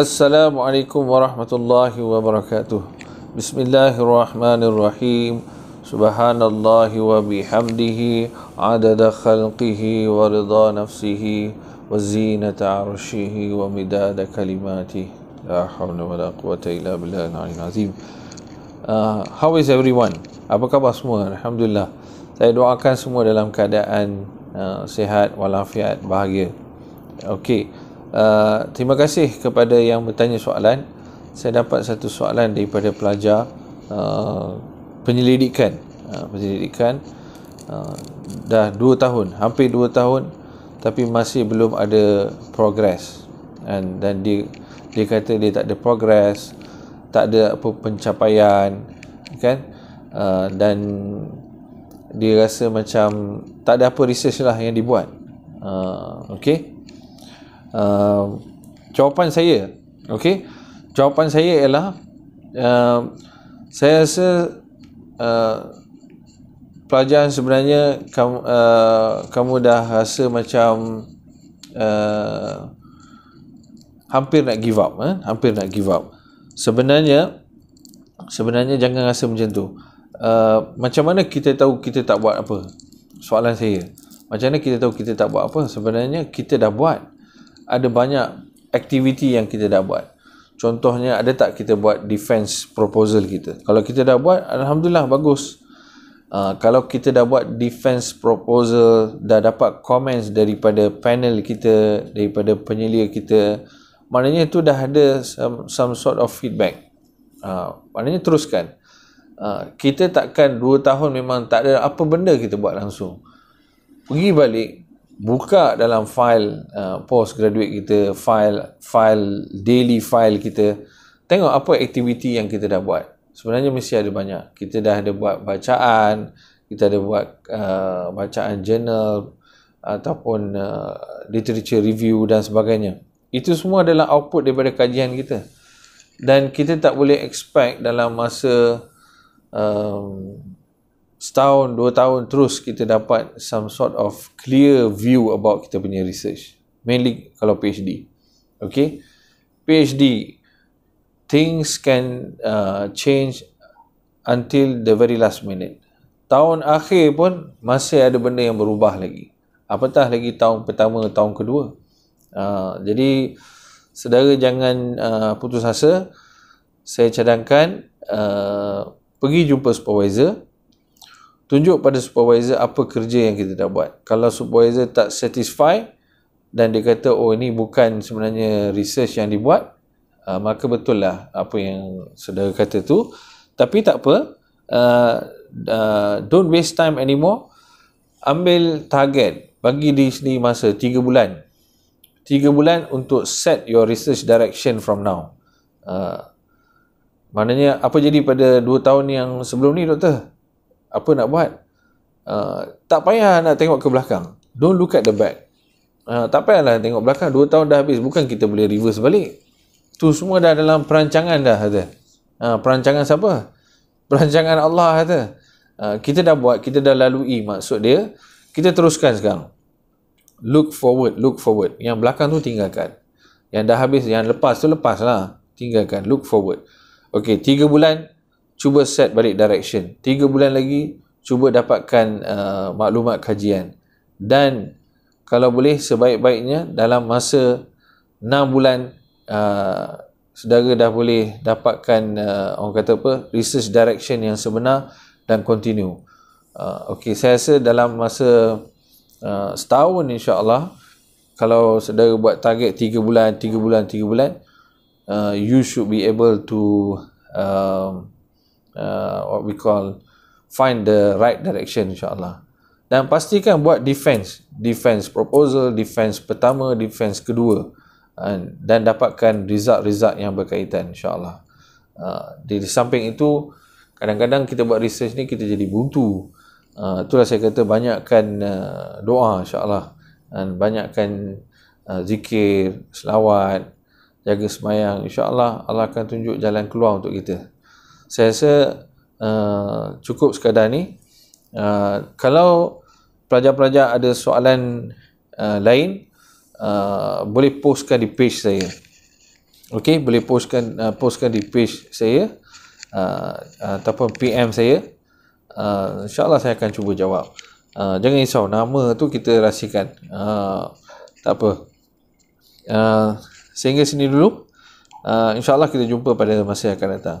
السلام عليكم ورحمة الله وبركاته بسم الله الرحمن الرحيم سبحان الله وبحمده عدد خلقه ورضا نفسه وزينة عرشه ومداد كلماته لا حول ولا قوة إلا بالله العلي العظيم uh, How is everyone? Apa khabar semua? Alhamdulillah Saya doakan semua dalam keadaan uh, sehat, walafiat, bahagia Okay Uh, terima kasih kepada yang bertanya soalan. Saya dapat satu soalan daripada pelajar uh, penyelidikan. Uh, penyelidikan uh, dah 2 tahun, hampir 2 tahun tapi masih belum ada progres. dan dia dia kata dia tak ada progres, tak ada apa pencapaian kan? Uh, dan dia rasa macam tak ada apa research lah yang dibuat. Uh, okay uh, jawapan saya okey jawapan saya ialah uh, saya rasa uh, pelajaran sebenarnya kamu, uh, kamu dah rasa macam uh, hampir nak give up eh? hampir nak give up sebenarnya sebenarnya jangan rasa macam tu uh, macam mana kita tahu kita tak buat apa soalan saya macam mana kita tahu kita tak buat apa sebenarnya kita dah buat ada banyak aktiviti yang kita dah buat. Contohnya ada tak kita buat defense proposal kita? Kalau kita dah buat, alhamdulillah bagus. Uh, kalau kita dah buat defense proposal, dah dapat comments daripada panel kita, daripada penyelia kita, maknanya tu dah ada some, some sort of feedback. Uh, maknanya teruskan. Uh, kita takkan 2 tahun memang tak ada apa benda kita buat langsung. Pergi balik, buka dalam file uh, post graduate kita file file daily file kita tengok apa aktiviti yang kita dah buat sebenarnya mesti ada banyak kita dah ada buat bacaan kita ada buat uh, bacaan journal ataupun uh, literature review dan sebagainya itu semua adalah output daripada kajian kita dan kita tak boleh expect dalam masa um, setahun, dua tahun terus kita dapat some sort of clear view about kita punya research. Mainly kalau PhD. Okay? PhD, things can uh, change until the very last minute. Tahun akhir pun masih ada benda yang berubah lagi. Apatah lagi tahun pertama, tahun kedua. Uh, jadi, sedara jangan uh, putus asa. Saya cadangkan, uh, pergi jumpa supervisor tunjuk pada supervisor apa kerja yang kita dah buat. Kalau supervisor tak satisfy dan dia kata oh ini bukan sebenarnya research yang dibuat, uh, maka betul lah apa yang saudara kata tu. Tapi tak apa, uh, uh, don't waste time anymore. Ambil target, bagi di sini masa 3 bulan. 3 bulan untuk set your research direction from now. Uh, maknanya apa jadi pada 2 tahun yang sebelum ni doktor? apa nak buat uh, tak payah nak tengok ke belakang don't look at the back uh, tak payahlah tengok belakang 2 tahun dah habis bukan kita boleh reverse balik tu semua dah dalam perancangan dah kata uh, perancangan siapa perancangan Allah kata uh, kita dah buat kita dah lalui maksud dia kita teruskan sekarang look forward look forward yang belakang tu tinggalkan yang dah habis yang lepas tu lepas lah tinggalkan look forward Okey, tiga bulan cuba set balik direction Tiga bulan lagi cuba dapatkan uh, maklumat kajian dan kalau boleh sebaik-baiknya dalam masa enam bulan uh, saudara dah boleh dapatkan uh, orang kata apa research direction yang sebenar dan continue uh, ok saya rasa dalam masa uh, setahun insyaAllah kalau saudara buat target tiga bulan tiga bulan tiga bulan uh, you should be able to um, uh, what we call find the right direction insyaallah dan pastikan buat defense defense proposal defense pertama defense kedua uh, dan dapatkan result-result yang berkaitan insyaallah uh, di, di samping itu kadang-kadang kita buat research ni kita jadi buntu uh, itulah saya kata banyakkan uh, doa insyaallah dan banyakkan uh, zikir selawat jaga semayang insyaallah Allah akan tunjuk jalan keluar untuk kita saya rasa uh, cukup sekadar ni uh, kalau pelajar-pelajar ada soalan uh, lain uh, boleh postkan di page saya ok boleh postkan uh, postkan di page saya uh, uh, ataupun PM saya uh, insyaAllah saya akan cuba jawab uh, jangan risau nama tu kita rahsikan. uh, tak apa uh, sehingga sini dulu Uh, InsyaAllah kita jumpa pada masa yang akan datang.